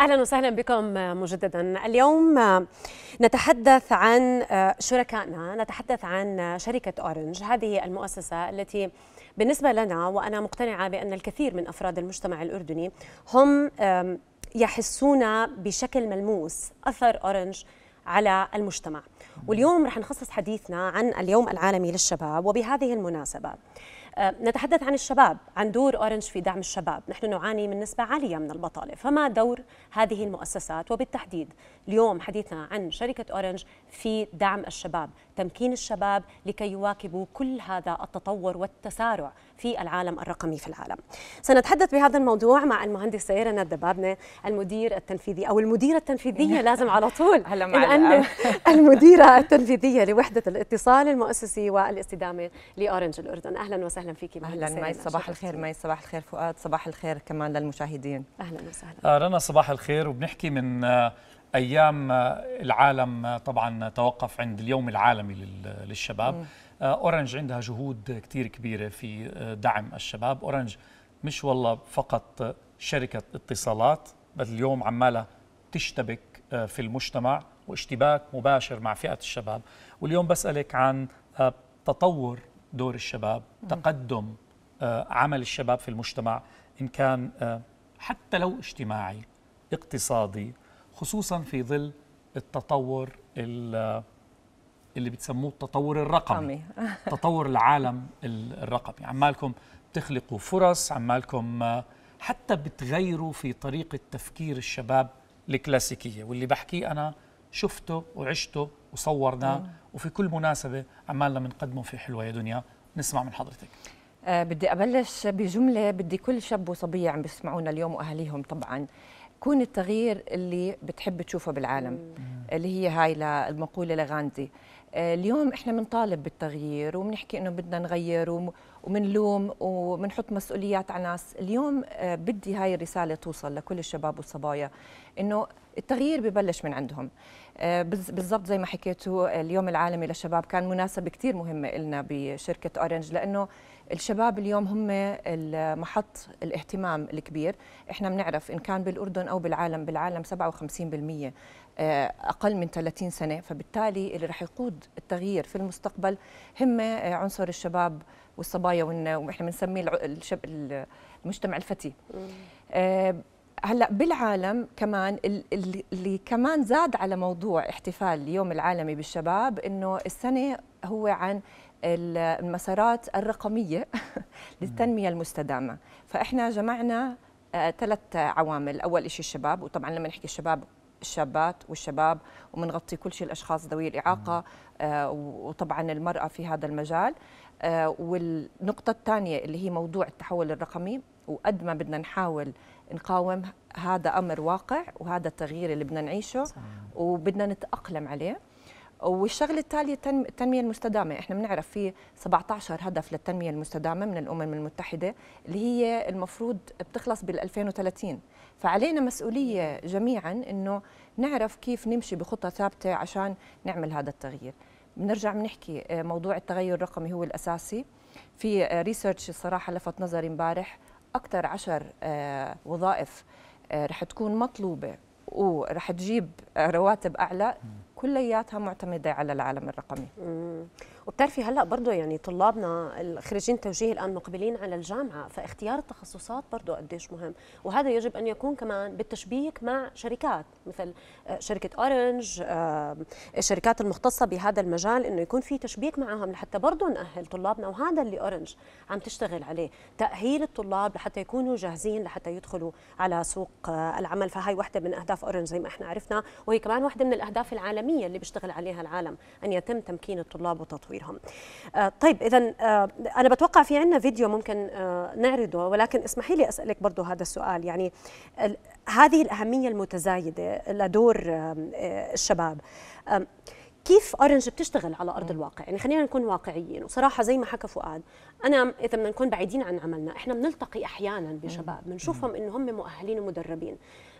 اهلا وسهلا بكم مجددا اليوم نتحدث عن شركائنا نتحدث عن شركه اورنج هذه المؤسسه التي بالنسبه لنا وانا مقتنعه بان الكثير من افراد المجتمع الاردني هم يحسون بشكل ملموس اثر اورنج على المجتمع واليوم رح نخصص حديثنا عن اليوم العالمي للشباب وبهذه المناسبه نتحدث عن الشباب عن دور أورنج في دعم الشباب نحن نعاني من نسبة عالية من البطالة فما دور هذه المؤسسات وبالتحديد اليوم حديثنا عن شركة أورنج في دعم الشباب تمكين الشباب لكي يواكبوا كل هذا التطور والتسارع في العالم الرقمي في العالم سنتحدث بهذا الموضوع مع المهندس سيرنا الدبابنة المدير التنفيذي أو المديرة التنفيذية لازم على طول هلا لأن المديرة التنفيذية لوحدة الاتصال المؤسسي والاستدامة لأورنج الأردن أهلا وسهلا اهلا فيكي اهلا مي صباح الخير مي صباح الخير فؤاد صباح الخير كمان للمشاهدين اهلا وسهلا آه، رنا صباح الخير وبنحكي من آه، ايام آه، العالم طبعا توقف عند اليوم العالمي للشباب اورنج عندها جهود كثير كبيره في دعم الشباب اورنج مش والله فقط شركه اتصالات بل اليوم عماله تشتبك في المجتمع واشتباك مباشر مع فئه الشباب واليوم بسالك عن تطور دور الشباب تقدم آه، عمل الشباب في المجتمع إن كان آه، حتى لو اجتماعي اقتصادي خصوصا في ظل التطور آه، اللي بتسموه التطور الرقمي تطور العالم الرقمي عمالكم بتخلقوا فرص عمالكم حتى بتغيروا في طريقة تفكير الشباب الكلاسيكية واللي بحكيه أنا شفته وعشته وصورناه آه. وفي كل مناسبة عمالنا بنقدمه في حلوة يا دنيا نسمع من حضرتك أه بدي أبلش بجملة بدي كل شاب وصبية عم بيسمعونا اليوم وأهاليهم طبعاً كون التغيير اللي بتحب تشوفه بالعالم مم. آه، اللي هي هاي المقولة لغاندي آه، اليوم احنا بنطالب بالتغيير وبنحكي انه بدنا نغير وبنلوم وبنحط مسؤوليات على ناس اليوم بدي هاي الرسالة توصل لكل الشباب والصبايا انه التغيير ببلش من عندهم آه، بالضبط زي ما حكيتوا اليوم العالمي للشباب كان مناسبة كثير مهمة لنا بشركة أورنج لأنه الشباب اليوم هم محط الاهتمام الكبير احنا بنعرف إن كان بالأردن أو بالعالم بالعالم 57% آه، أقل من 30 سنة فبالتالي اللي رح يقود التغيير في المستقبل هم آه، عنصر الشباب والصبايا واحنا ونحن بنسميه المجتمع الفتي هلا بالعالم كمان اللي كمان زاد على موضوع احتفال اليوم العالمي بالشباب انه السنه هو عن المسارات الرقميه للتنميه المستدامه فاحنا جمعنا آه، ثلاث عوامل اول شيء الشباب وطبعا لما نحكي الشباب الشابات والشباب ومنغطي كل شيء الاشخاص ذوي الاعاقه آه، وطبعا المراه في هذا المجال آه، والنقطة الثانية اللي هي موضوع التحول الرقمي وقد ما بدنا نحاول نقاوم هذا أمر واقع وهذا التغيير اللي بدنا نعيشه صحيح. وبدنا نتأقلم عليه والشغله التاليه التنميه المستدامه احنا بنعرف في 17 هدف للتنميه المستدامه من الامم المتحده اللي هي المفروض بتخلص بال2030 فعلينا مسؤوليه جميعا انه نعرف كيف نمشي بخطه ثابته عشان نعمل هذا التغيير بنرجع بنحكي آه، موضوع التغير الرقمي هو الاساسي في ريسيرش آه، الصراحه لفت نظري امبارح اكثر عشر آه، وظائف رح تكون مطلوبه ورح تجيب رواتب اعلى كلياتها معتمده على العالم الرقمي وبتعرفي هلا برضه يعني طلابنا الخريجين توجيه الان مقبلين على الجامعه فاختيار التخصصات برضه قديش مهم وهذا يجب ان يكون كمان بالتشبيك مع شركات مثل آه، شركه اورنج الشركات المختصه بهذا المجال انه يكون في تشبيك معهم لحتى برضه ناهل طلابنا وهذا اللي اورنج عم تشتغل عليه تاهيل الطلاب لحتى يكونوا جاهزين لحتى يدخلوا على سوق آه، العمل فهي وحده من اهداف اورنج زي ما احنا عرفنا وهي كمان وحده من الاهداف العالميه اللي بيشتغل عليها العالم ان يتم تمكين الطلاب وتطويرهم وغيرهم آه، طيب إذا آه، أنا بتوقع في عندنا فيديو ممكن آه، نعرضه ولكن اسمحي لي أسألك برضه هذا السؤال يعني هذه الأهمية المتزايدة لدور الشباب كيف اورنج بتشتغل على ارض الواقع يعني خلينا نكون واقعيين وصراحه زي ما حكى فؤاد انا اذا بدنا نكون بعيدين عن عملنا احنا بنلتقي احيانا بشباب بنشوفهم انه هم مؤهلين ومدربين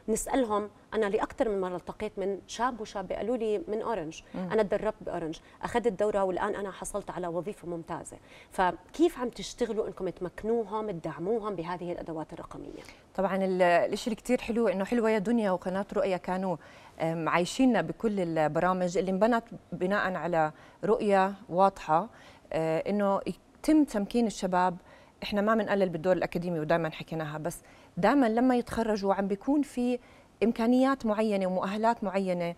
نسالهم انا لاكثر من مره التقيت من شاب وشاب قالوا لي من اورنج انا تدربت باورنج اخذت الدوره والان انا حصلت على وظيفه ممتازه فكيف عم تشتغلوا انكم تمكنوهم تدعموهم بهذه الادوات الرقميه طبعا الشيء كثير حلو انه حلوه يا دنيا وقناه رؤيا كانوا عايشيننا بكل البرامج اللي انبنت بناء على رؤيه واضحه آه، انه يتم تمكين الشباب احنا ما بنقلل بالدور الاكاديمي ودائما حكيناها بس دائما لما يتخرجوا عم بيكون في امكانيات معينه ومؤهلات معينه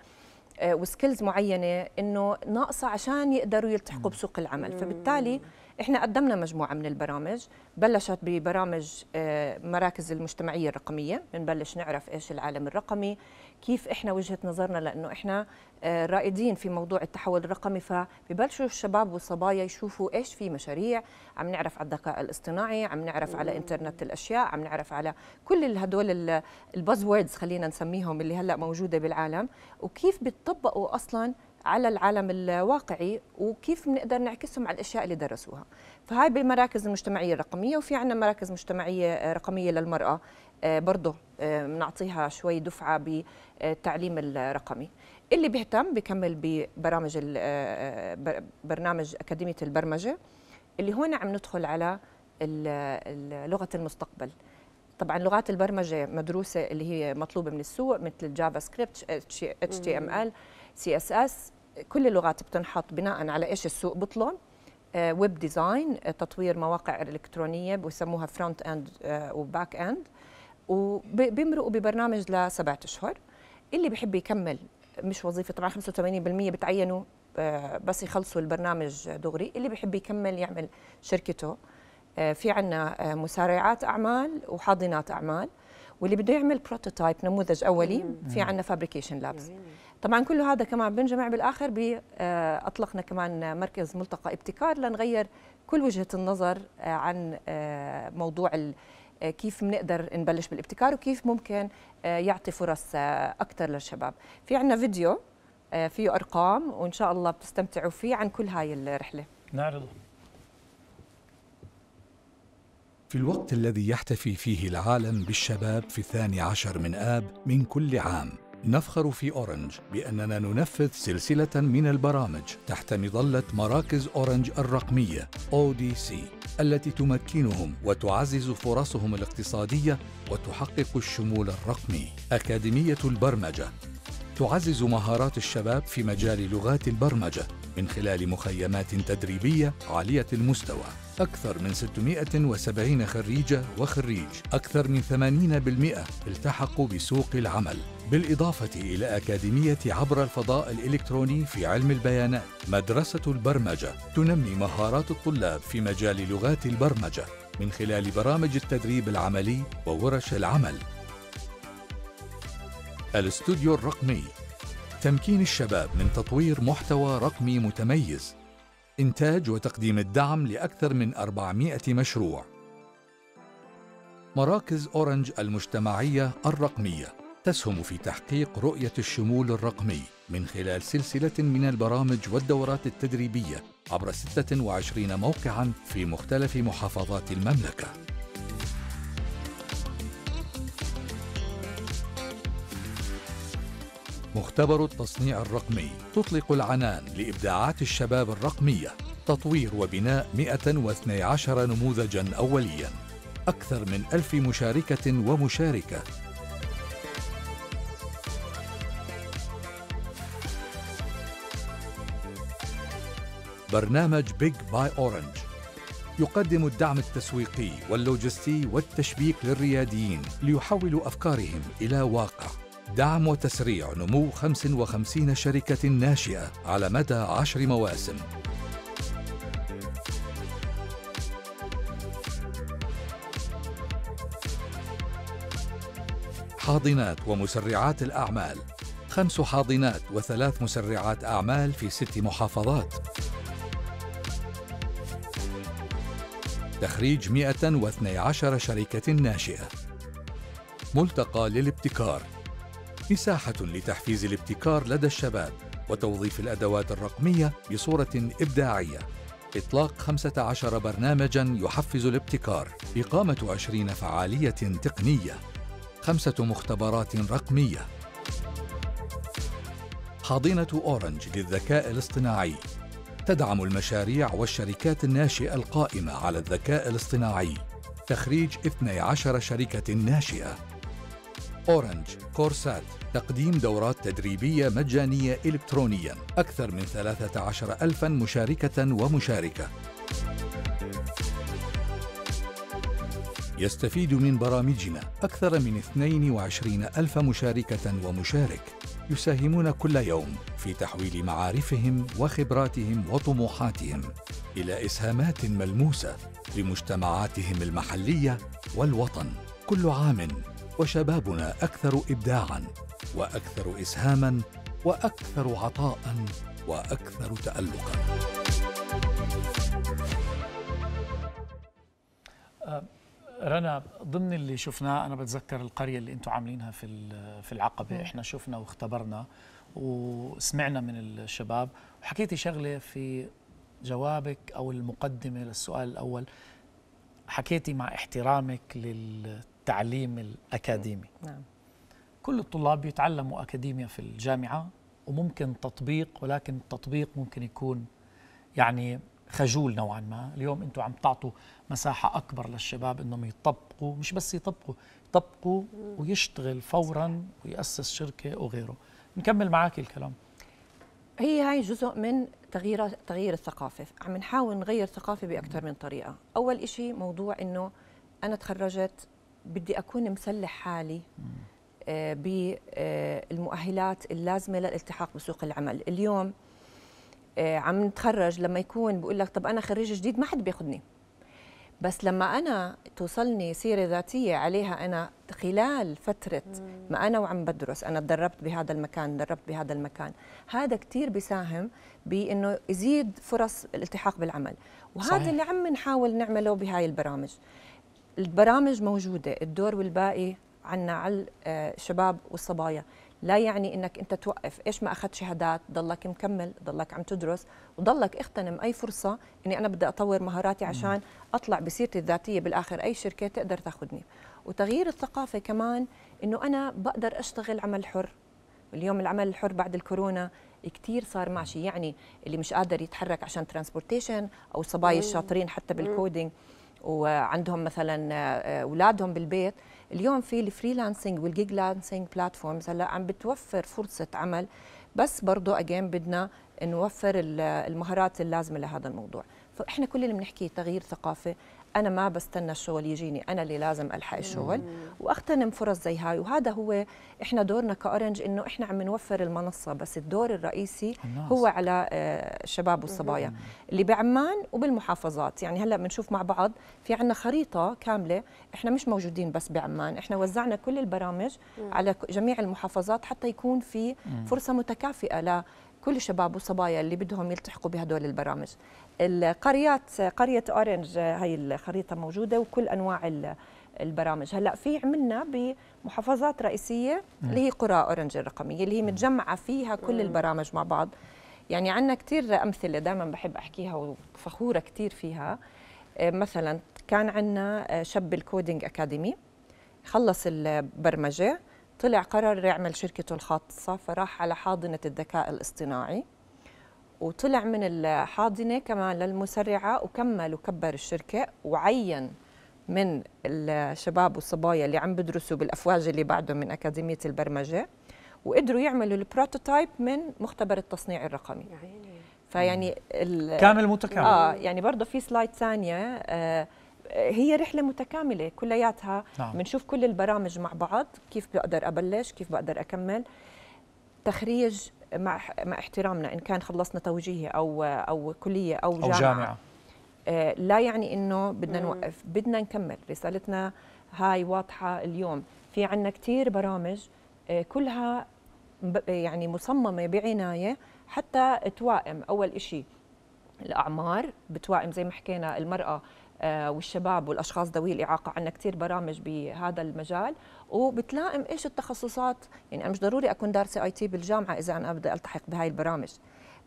آه، وسكيلز معينه انه ناقصه عشان يقدروا يلتحقوا بسوق العمل فبالتالي احنا قدمنا مجموعه من البرامج بلشت ببرامج آه، مراكز المجتمعيه الرقميه بنبلش نعرف ايش العالم الرقمي كيف احنا وجهه نظرنا لانه احنا آه، رائدين في موضوع التحول الرقمي فببلشوا الشباب والصبايا يشوفوا ايش في مشاريع عم نعرف على الذكاء الاصطناعي عم نعرف على انترنت الاشياء عم نعرف على كل هدول الباز خلينا نسميهم اللي هلا موجوده بالعالم وكيف بتطبقوا اصلا على العالم الواقعي وكيف بنقدر نعكسهم على الاشياء اللي درسوها فهاي بالمراكز المجتمعيه الرقميه وفي عندنا مراكز مجتمعيه رقميه للمراه آه، برضه آه، بنعطيها شوي دفعه بالتعليم الرقمي اللي بيهتم بكمل ببرامج آه، برنامج اكاديميه البرمجه اللي هون عم ندخل على لغه المستقبل طبعا لغات البرمجه مدروسه اللي هي مطلوبه من السوق مثل الجافا سكريبت اتش تي ام ال سي اس اس كل اللغات بتنحط بناء على ايش السوق بطلب آه، ويب ديزاين آه، تطوير مواقع الكترونيه بسموها فرونت اند آه، وباك اند وبيمرقوا ببرنامج لسبعة اشهر اللي بحب يكمل مش وظيفه طبعا 85% بتعينوا بس يخلصوا البرنامج دغري اللي بحب يكمل يعمل شركته في عنا مسارعات اعمال وحاضنات اعمال واللي بده يعمل بروتوتايب نموذج اولي في عنا فابريكيشن لابس طبعا كل هذا كمان بنجمع بالاخر آه، اطلقنا كمان مركز ملتقى ابتكار لنغير كل وجهه النظر آه، عن آه، موضوع كيف بنقدر نبلش بالابتكار وكيف ممكن يعطي فرص اكثر للشباب في عندنا فيديو فيه ارقام وان شاء الله بتستمتعوا فيه عن كل هاي الرحله نعرض في الوقت الذي يحتفي فيه العالم بالشباب في الثاني عشر من آب من كل عام نفخر في أورنج بأننا ننفذ سلسلة من البرامج تحت مظلة مراكز أورنج الرقمية ODC التي تمكنهم وتعزز فرصهم الاقتصادية وتحقق الشمول الرقمي أكاديمية البرمجة تعزز مهارات الشباب في مجال لغات البرمجة من خلال مخيمات تدريبية عالية المستوى أكثر من 670 خريجة وخريج أكثر من 80% التحقوا بسوق العمل بالإضافة إلى أكاديمية عبر الفضاء الإلكتروني في علم البيانات مدرسة البرمجة تنمي مهارات الطلاب في مجال لغات البرمجة من خلال برامج التدريب العملي وورش العمل الاستوديو الرقمي تمكين الشباب من تطوير محتوى رقمي متميز إنتاج وتقديم الدعم لأكثر من 400 مشروع مراكز أورنج المجتمعية الرقمية تسهم في تحقيق رؤية الشمول الرقمي من خلال سلسلة من البرامج والدورات التدريبية عبر 26 موقعاً في مختلف محافظات المملكة. مختبر التصنيع الرقمي تطلق العنان لإبداعات الشباب الرقمية تطوير وبناء 112 نموذجاً أولياً أكثر من ألف مشاركة ومشاركة برنامج بيج باي أورنج يقدم الدعم التسويقي واللوجستي والتشبيك للرياديين ليحولوا أفكارهم إلى واقع دعم وتسريع نمو 55 شركة ناشئة على مدى عشر مواسم حاضنات ومسرعات الأعمال خمس حاضنات وثلاث مسرعات أعمال في ست محافظات تخريج 112 شركة ناشئة ملتقى للابتكار مساحة لتحفيز الابتكار لدى الشباب وتوظيف الأدوات الرقمية بصورة إبداعية إطلاق 15 برنامجاً يحفز الابتكار إقامة 20 فعالية تقنية خمسة مختبرات رقمية حاضنة أورنج للذكاء الاصطناعي تدعم المشاريع والشركات الناشئة القائمة على الذكاء الاصطناعي تخريج 12 شركة ناشئة أورنج كورسات تقديم دورات تدريبية مجانية إلكترونياً أكثر من 13 ألفاً مشاركة ومشاركة يستفيد من برامجنا أكثر من 22 ألف مشاركة ومشارك يساهمون كل يوم في تحويل معارفهم وخبراتهم وطموحاتهم الى اسهامات ملموسه لمجتمعاتهم المحليه والوطن كل عام وشبابنا اكثر ابداعا واكثر اسهاما واكثر عطاء واكثر تالقا رنا ضمن اللي شفناه انا بتذكر القريه اللي انتم عاملينها في في العقبه احنا شفنا واختبرنا وسمعنا من الشباب وحكيتي شغله في جوابك او المقدمه للسؤال الاول حكيتي مع احترامك للتعليم الاكاديمي نعم كل الطلاب يتعلموا اكاديميا في الجامعه وممكن تطبيق ولكن التطبيق ممكن يكون يعني خجول نوعا ما اليوم انتم عم تعطوا مساحه اكبر للشباب انهم يطبقوا مش بس يطبقوا يطبقوا ويشتغل فورا ويأسس شركه وغيره نكمل معك الكلام هي هاي جزء من تغيير تغيير الثقافه عم نحاول نغير ثقافه باكثر من طريقه اول شيء موضوع انه انا تخرجت بدي اكون مسلح حالي آه، بالمؤهلات آه، اللازمه للالتحاق بسوق العمل اليوم آه، عم نتخرج لما يكون بقول لك طب انا خريج جديد ما حد بياخذني بس لما انا توصلني سيره ذاتيه عليها انا خلال فتره ما انا وعم بدرس انا تدربت بهذا المكان تدربت بهذا المكان هذا كثير بيساهم بانه يزيد فرص الالتحاق بالعمل وهذا صحيح. اللي عم نحاول نعمله بهاي البرامج البرامج موجوده الدور والباقي عنا على آه، الشباب والصبايا لا يعني انك انت توقف ايش ما اخذت شهادات ضلك مكمل ضلك عم تدرس وضلك اغتنم اي فرصه اني انا بدي اطور مهاراتي عشان اطلع بسيرتي الذاتيه بالاخر اي شركه تقدر تاخذني وتغيير الثقافه كمان انه انا بقدر اشتغل عمل حر اليوم العمل الحر بعد الكورونا كثير صار ماشي يعني اللي مش قادر يتحرك عشان ترانسبورتيشن او صبايا الشاطرين حتى بالكودينج وعندهم مثلا آه، اولادهم بالبيت اليوم في الفريلانسنج والجيج لانسنج بلاتفورمز هلا عم بتوفر فرصه عمل بس برضه اجين بدنا نوفر المهارات اللازمه لهذا الموضوع فاحنا كل اللي بنحكيه تغيير ثقافه انا ما بستنى الشغل يجيني انا اللي لازم الحق الشغل واغتنم فرص زي هاي وهذا هو احنا دورنا كاورنج انه احنا عم نوفر المنصه بس الدور الرئيسي الناس. هو على الشباب آه، والصبايا اللي بعمان وبالمحافظات يعني هلا بنشوف مع بعض في عندنا خريطه كامله احنا مش موجودين بس بعمان احنا وزعنا كل البرامج على جميع المحافظات حتى يكون في فرصه متكافئه كل شباب وصبايا اللي بدهم يلتحقوا بهدول البرامج القريات قريه اورنج هي الخريطه موجوده وكل انواع البرامج هلا في عملنا بمحافظات رئيسيه اللي هي قرى اورنج الرقميه اللي هي متجمعه فيها كل البرامج مع بعض يعني عندنا كثير امثله دائما بحب احكيها وفخوره كثير فيها آه، مثلا كان عندنا آه، شاب الكودينج اكاديمي خلص البرمجه طلع قرر يعمل شركته الخاصه فراح على حاضنه الذكاء الاصطناعي وطلع من الحاضنه كمان للمسرعه وكمل وكبر الشركه وعين من الشباب والصبايا اللي عم بدرسوا بالافواج اللي بعدهم من اكاديميه البرمجه وقدروا يعملوا البروتوتايب من مختبر التصنيع الرقمي يعني. فيعني كامل متكامل اه يعني برضه في سلايد ثانيه آه هي رحله متكامله كلياتها نعم. بنشوف كل البرامج مع بعض كيف بقدر ابلش كيف بقدر اكمل تخريج مع مع احترامنا ان كان خلصنا توجيهي او او كليه او جامعه, أو جامعة. آه، لا يعني انه بدنا نوقف بدنا نكمل رسالتنا هاي واضحه اليوم في عندنا كثير برامج آه، كلها يعني مصممه بعنايه حتى توائم اول شيء الاعمار بتوائم زي ما حكينا المراه آه، والشباب والاشخاص ذوي الاعاقه عندنا كثير برامج بهذا المجال وبتلائم ايش التخصصات يعني انا مش ضروري اكون دارسه اي تي بالجامعه اذا انا بدي التحق بهاي البرامج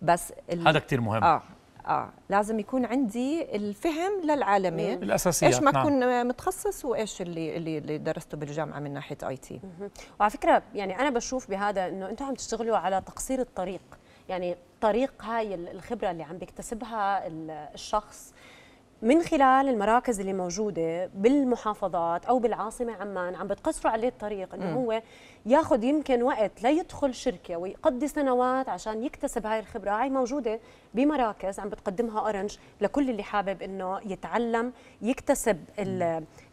بس هذا كثير مهم اه اه لازم يكون عندي الفهم للعالمين الاساسيات ايش ما نعم. كنت متخصص وايش اللي اللي درسته بالجامعه من ناحيه اي تي وعلى فكره يعني انا بشوف بهذا انه انتم عم تشتغلوا على تقصير الطريق يعني طريق هاي الخبرة اللي عم بيكتسبها الشخص من خلال المراكز اللي موجودة بالمحافظات أو بالعاصمة عمان عم بتقصروا عليه الطريق إنه هو ياخذ يمكن وقت ليدخل شركه ويقضي سنوات عشان يكتسب هاي الخبره هاي موجوده بمراكز عم بتقدمها اورنج لكل اللي حابب انه يتعلم يكتسب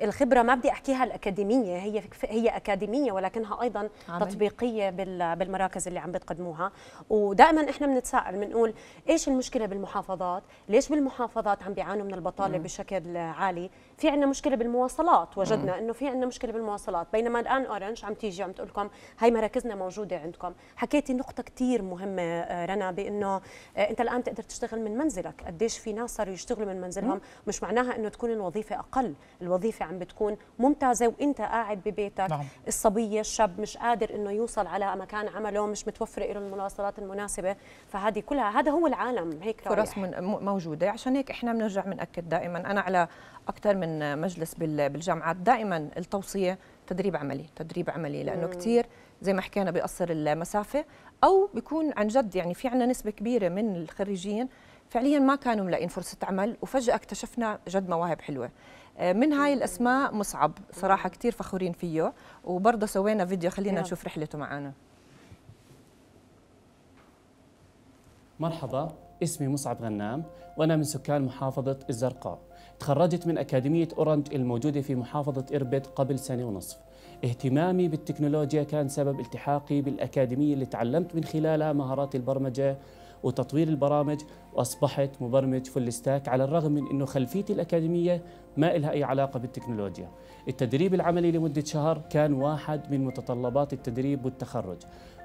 الخبره ما بدي احكيها الاكاديميه هي هي اكاديميه ولكنها ايضا عمل. تطبيقيه بالمراكز اللي عم بتقدموها ودائما احنا بنتساءل بنقول ايش المشكله بالمحافظات ليش بالمحافظات عم بيعانوا من البطاله بشكل عالي في عندنا مشكله بالمواصلات وجدنا انه في عندنا مشكله بالمواصلات بينما الان اورنج عم تيجي عم تقول لكم هي مراكزنا موجوده عندكم حكيتي نقطه كثير مهمه آه، رنا بانه آه، انت الان تقدر تشتغل من منزلك قديش في ناس صاروا يشتغلوا من منزلهم مش معناها انه تكون الوظيفه اقل الوظيفه عم بتكون ممتازه وانت قاعد ببيتك نعم. الصبيه الشاب مش قادر انه يوصل على مكان عمله مش متوفره له المواصلات المناسبه فهذه كلها هذا هو العالم هيك فرص موجوده عشان هيك احنا بنرجع بناكد دائما انا على اكثر من مجلس بالجامعات دائما التوصيه تدريب عملي تدريب عملي لانه كثير زي ما حكينا بيقصر المسافه او بيكون عن جد يعني في عندنا نسبه كبيره من الخريجين فعليا ما كانوا ملاقين فرصه عمل وفجاه اكتشفنا جد مواهب حلوه آه، من هاي الاسماء مصعب صراحه كثير فخورين فيه وبرضه سوينا فيديو خلينا نشوف رحلته معنا مرحبا اسمي مصعب غنام وانا من سكان محافظه الزرقاء تخرجت من أكاديمية أورنج الموجودة في محافظة إربد قبل سنة ونصف اهتمامي بالتكنولوجيا كان سبب التحاقي بالأكاديمية اللي تعلمت من خلالها مهارات البرمجة وتطوير البرامج وأصبحت مبرمج فول ستاك على الرغم من أنه خلفيتي الأكاديمية ما إلها أي علاقة بالتكنولوجيا التدريب العملي لمدة شهر كان واحد من متطلبات التدريب والتخرج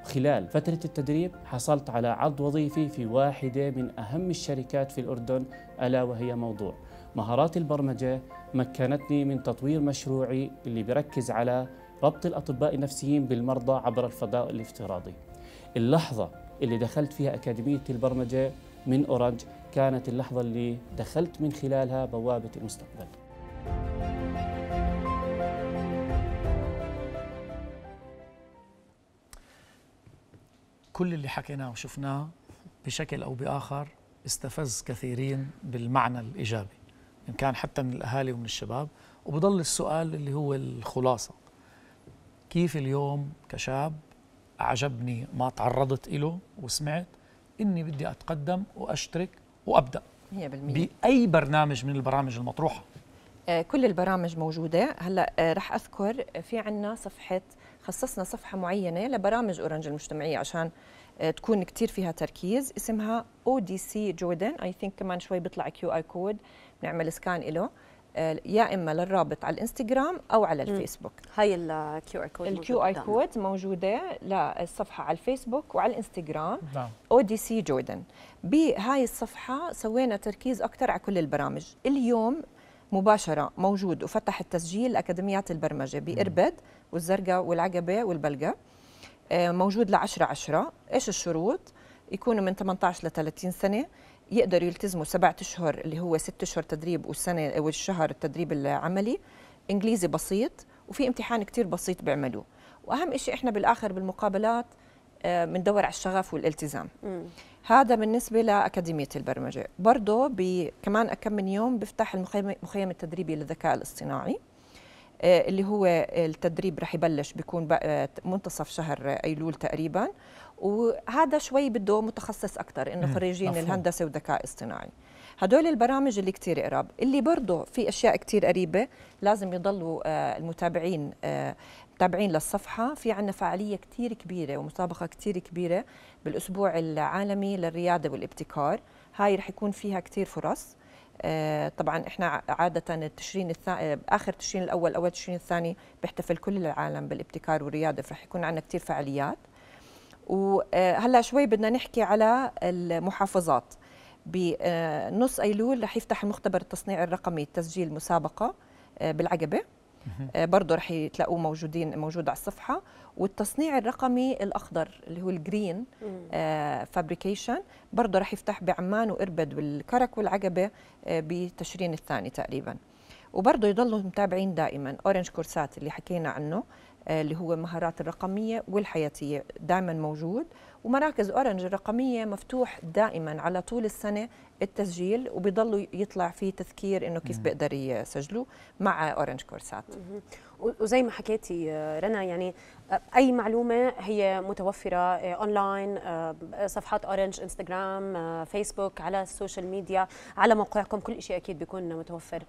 خلال فترة التدريب حصلت على عرض وظيفي في واحدة من أهم الشركات في الأردن ألا وهي موضوع مهارات البرمجة مكنتني من تطوير مشروعي اللي بركز على ربط الأطباء النفسيين بالمرضى عبر الفضاء الافتراضي اللحظة اللي دخلت فيها أكاديمية البرمجة من أورنج كانت اللحظة اللي دخلت من خلالها بوابة المستقبل كل اللي حكيناه وشفناه بشكل أو بآخر استفز كثيرين بالمعنى الإيجابي إن كان حتى من الأهالي ومن الشباب وبضل السؤال اللي هو الخلاصة كيف اليوم كشاب عجبني ما تعرضت له وسمعت إني بدي أتقدم وأشترك وأبدأ 100% بأي برنامج من البرامج المطروحة آه، كل البرامج موجودة هلا آه، رح أذكر في عنا صفحة خصصنا صفحة معينة لبرامج أورنج المجتمعية عشان آه، تكون كثير فيها تركيز اسمها او دي سي جوردن اي ثينك كمان شوي بيطلع كيو ار كود بنعمل سكان له آه، يا اما للرابط على الانستغرام او على الفيسبوك هاي الكيو ار كود الكيو ار كود موجوده للصفحه على الفيسبوك وعلى الانستغرام او دي سي جوردن بهاي الصفحه سوينا تركيز اكثر على كل البرامج اليوم مباشرة موجود وفتح التسجيل أكاديميات البرمجة بإربد والزرقاء والعقبة والبلقة آه، موجود ل 10 10 ايش الشروط يكونوا من 18 ل 30 سنه يقدروا يلتزموا سبعة اشهر اللي هو ست اشهر تدريب والسنه والشهر التدريب العملي انجليزي بسيط وفي امتحان كتير بسيط بيعملوه واهم شيء احنا بالاخر بالمقابلات آه، بندور على الشغف والالتزام م. هذا بالنسبه لاكاديميه البرمجه برضه كمان كم من يوم بفتح المخيم التدريبي للذكاء الاصطناعي آه، اللي هو التدريب رح يبلش بيكون آه، منتصف شهر ايلول تقريبا وهذا شوي بده متخصص اكثر انه خريجين الهندسه والذكاء الاصطناعي هدول البرامج اللي كتير قراب اللي برضه في اشياء كتير قريبه لازم يضلوا آه، المتابعين متابعين للصفحه في عندنا فعاليه كتير كبيره ومسابقه كتير كبيره بالاسبوع العالمي للرياده والابتكار هاي رح يكون فيها كتير فرص آه، طبعا احنا عاده تشرين الثاني آه، اخر تشرين الاول اول تشرين الثاني بيحتفل كل العالم بالابتكار والرياده فرح يكون عندنا كثير فعاليات وهلا آه، شوي بدنا نحكي على المحافظات بنص ايلول رح يفتح المختبر التصنيعي الرقمي التسجيل مسابقه بالعقبه آه، برضه رح تلاقوه موجودين موجود على الصفحه والتصنيع الرقمي الاخضر اللي هو الجرين فابريكيشن برضه رح يفتح بعمان واربد والكرك والعقبه آه، بتشرين الثاني تقريبا وبرضه يضلوا متابعين دائما اورنج كورسات اللي حكينا عنه آه، اللي هو المهارات الرقميه والحياتيه دائما موجود ومراكز أورنج الرقمية مفتوح دائما على طول السنة التسجيل وبيضلوا يطلع في تذكير انه كيف بيقدر يسجلوا مع اورنج كورسات وزي ما حكيتي آه، رنا يعني آه، اي معلومه هي متوفره اونلاين آه، صفحات اورنج انستغرام فيسبوك على السوشيال ميديا على موقعكم كل شيء اكيد بيكون متوفر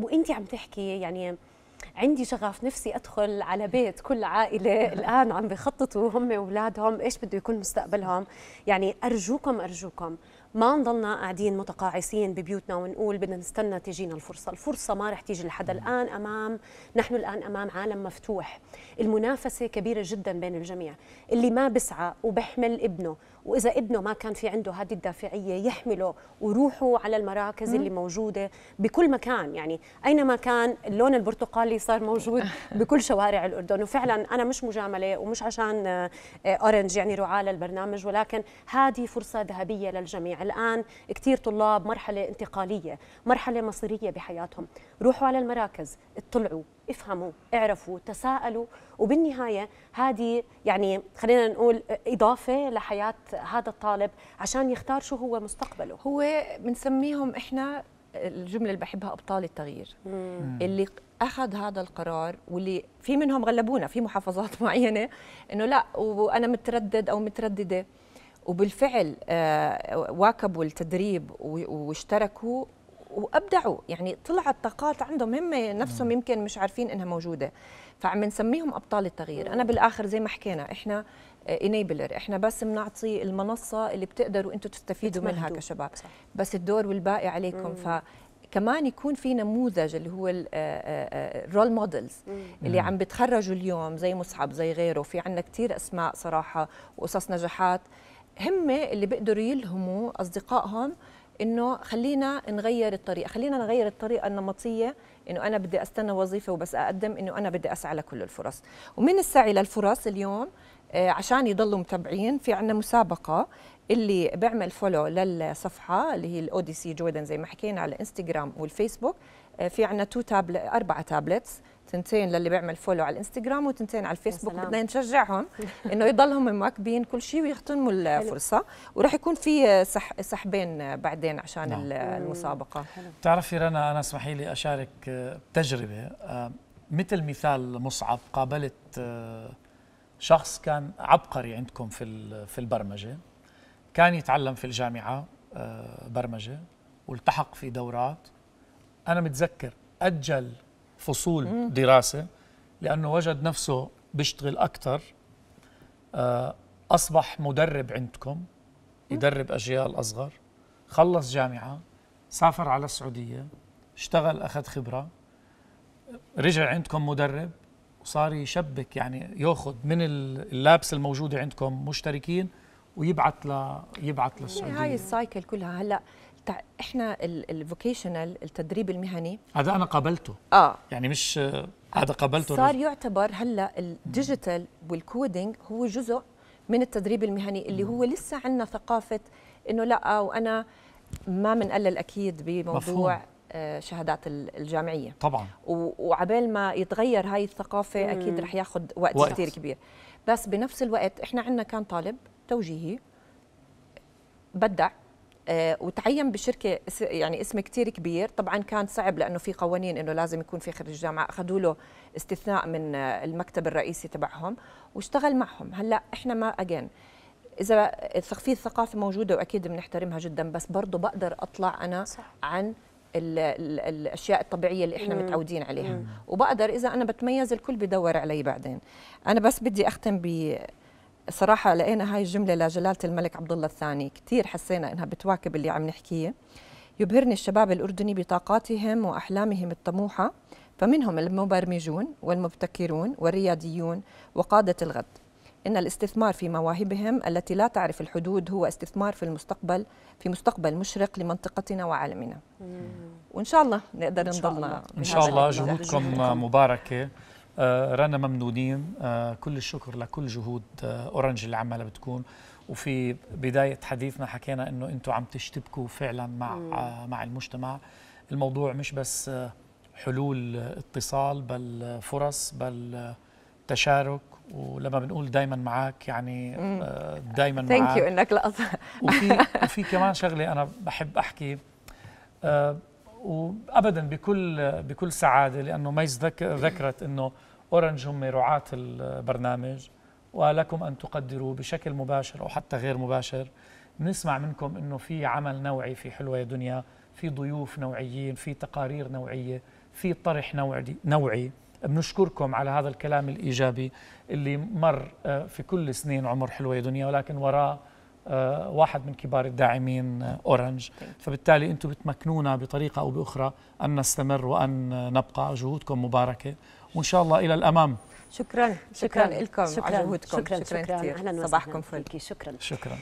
وانت عم تحكي يعني عندي شغف نفسي ادخل على بيت كل عائله الان عم بخططوا هم واولادهم ايش بده يكون مستقبلهم يعني ارجوكم ارجوكم ما نضلنا قاعدين متقاعسين ببيوتنا ونقول بدنا نستنى تجينا الفرصه، الفرصه ما رح تيجي لحدا الان امام نحن الان امام عالم مفتوح، المنافسه كبيره جدا بين الجميع، اللي ما بسعى وبحمل ابنه واذا ابنه ما كان في عنده هذه الدافعيه يحمله وروحه على المراكز مم. اللي موجوده بكل مكان يعني اينما كان اللون البرتقالي صار موجود بكل شوارع الاردن وفعلا انا مش مجامله ومش عشان آه، اورنج يعني رعاه للبرنامج ولكن هذه فرصه ذهبيه للجميع الان كثير طلاب مرحله انتقاليه مرحله مصيريه بحياتهم روحوا على المراكز اطلعوا افهموا اعرفوا تساءلوا وبالنهايه هذه يعني خلينا نقول اضافه لحياه هذا الطالب عشان يختار شو هو مستقبله هو بنسميهم احنا الجمله اللي بحبها ابطال التغيير مم. اللي اخذ هذا القرار واللي في منهم غلبونا في محافظات معينه انه لا وانا متردد او متردده وبالفعل آه، واكبوا التدريب واشتركوا وابدعوا يعني طلعت طاقات عندهم هم نفسهم يمكن مش عارفين انها موجوده فعم نسميهم ابطال التغيير انا بالاخر زي ما حكينا احنا انيبلر آه، احنا بس بنعطي المنصه اللي بتقدروا انتم تستفيدوا منها كشباب صح. بس الدور والباقي عليكم مم. ف كمان يكون في نموذج اللي هو الرول آه، آه، مودلز اللي عم بتخرجوا اليوم زي مصعب زي غيره في عندنا كثير اسماء صراحه وقصص نجاحات هم اللي بيقدروا يلهموا اصدقائهم انه خلينا نغير الطريقه خلينا نغير الطريقه النمطيه انه انا بدي استنى وظيفه وبس اقدم انه انا بدي اسعى لكل الفرص ومن السعي للفرص اليوم آه، عشان يضلوا متابعين في عندنا مسابقه اللي بعمل فولو للصفحه اللي هي الاوديسي جوردن زي ما حكينا على الانستغرام والفيسبوك آه، في عندنا تو تابل اربعه تابلتس تنتين للي بيعمل فولو على الانستغرام وتنتين على الفيسبوك بدنا نشجعهم انه يضلهم مواكبين كل شيء ويغتنموا الفرصه وراح يكون في سحبين بعدين عشان نعم. المسابقه بتعرفي رنا انا اسمحي لي اشارك آه، تجربه آه، مثل مثال مصعب قابلت آه، شخص كان عبقري عندكم في في البرمجه كان يتعلم في الجامعه برمجه والتحق في دورات انا متذكر اجل فصول دراسة لأنه وجد نفسه بيشتغل أكثر آه، أصبح مدرب عندكم يدرب أجيال أصغر خلص جامعة سافر على السعودية اشتغل أخذ خبرة رجع عندكم مدرب وصار يشبك يعني ياخذ من اللابس الموجوده عندكم مشتركين ويبعث ل يبعث للسعوديه هاي السايكل كلها هلا احنا الفوكيشنال التدريب المهني هذا انا قابلته اه يعني مش هذا قابلته صار رجل. يعتبر هلا الديجيتال والكودينج هو جزء من التدريب المهني اللي هو لسه عندنا ثقافه انه لا آه، وانا ما بنقلل اكيد بموضوع مفهوم. آه، شهادات الجامعيه طبعا وعبال ما يتغير هاي الثقافه اكيد رح ياخذ وقت, وقت كثير كبير بس بنفس الوقت احنا عندنا كان طالب توجيهي بدع آه، وتعين بشركه يعني اسم كثير كبير طبعا كان صعب لانه في قوانين انه لازم يكون في خريج جامعه اخذوا له استثناء من آه، المكتب الرئيسي تبعهم واشتغل معهم هلا احنا ما اجين اذا في الثقافه موجوده واكيد بنحترمها جدا بس برضه بقدر اطلع انا صح. عن الـ الـ الاشياء الطبيعيه اللي احنا مم. متعودين عليها مم. وبقدر اذا انا بتميز الكل بدور علي بعدين انا بس بدي اختم ب صراحه لقينا هاي الجمله لجلاله الملك عبد الله الثاني كثير حسينا انها بتواكب اللي عم نحكيه يبهرني الشباب الاردني بطاقاتهم واحلامهم الطموحه فمنهم المبرمجون والمبتكرون والرياديون وقاده الغد ان الاستثمار في مواهبهم التي لا تعرف الحدود هو استثمار في المستقبل في مستقبل مشرق لمنطقتنا وعالمنا وان شاء الله نقدر نضلنا ان شاء الله, الله جهودكم مباركه آه، رنا ممنونين آه، كل الشكر لكل جهود آه، اورنج اللي عماله بتكون وفي بدايه حديثنا حكينا انه انتم عم تشتبكوا فعلا مع مع المجتمع الموضوع مش بس حلول اتصال بل فرص بل تشارك ولما بنقول دائما معك يعني دائما معك ثانك يو انك لقطت وفي وفي كمان شغله انا بحب احكي وابدا بكل بكل سعاده لانه ميز ذكرت انه اورنج هم رعاه البرنامج ولكم ان تقدروا بشكل مباشر او حتى غير مباشر نسمع منكم انه في عمل نوعي في حلوه يا دنيا في ضيوف نوعيين في تقارير نوعيه في طرح نوعي نوعي بنشكركم على هذا الكلام الايجابي اللي مر آه، في كل سنين عمر حلوه يا دنيا ولكن وراه آه، واحد من كبار الداعمين آه، اورنج طيب. فبالتالي انتم بتمكنونا بطريقه او باخرى ان نستمر وان نبقى جهودكم مباركه وان شاء الله الى الامام شكرا شكرا, شكرا لكم على جهودكم شكرا شكرا, شكرا, شكرا, شكرا شكرا صباحكم فل شكرا شكرا